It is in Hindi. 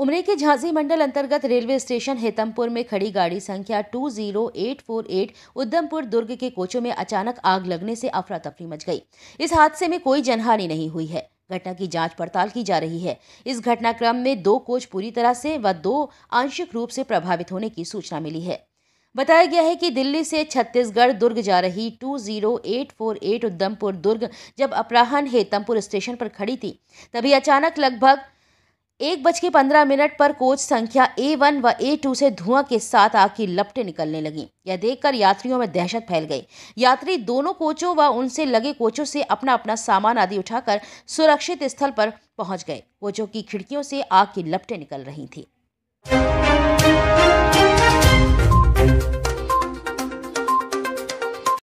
उमरे के झांसी मंडल अंतर्गत रेलवे स्टेशन हेतमपुर में खड़ी गाड़ी संख्या 20848 उधमपुर दुर्ग के कोचों में अचानक आग लगने से अफरा तफरी मच गई इस हादसे में कोई जनहानि नहीं हुई है घटना की जांच पड़ताल की जा रही है इस घटनाक्रम में दो कोच पूरी तरह से व दो आंशिक रूप से प्रभावित होने की सूचना मिली है बताया गया है कि दिल्ली से छत्तीसगढ़ दुर्ग जा रही 20848 उधमपुर दुर्ग जब अपराहन हेतमपुर स्टेशन पर खड़ी थी तभी अचानक लगभग एक बज के पंद्रह मिनट पर कोच संख्या ए वन व ए टू से धुआं के साथ आग की लपटें निकलने लगी यह देखकर यात्रियों में दहशत फैल गई यात्री दोनों कोचों व उनसे लगे कोचों से अपना अपना सामान आदि उठाकर सुरक्षित स्थल पर पहुंच गए कोचों की खिड़कियों से आग की लपटें निकल रही थी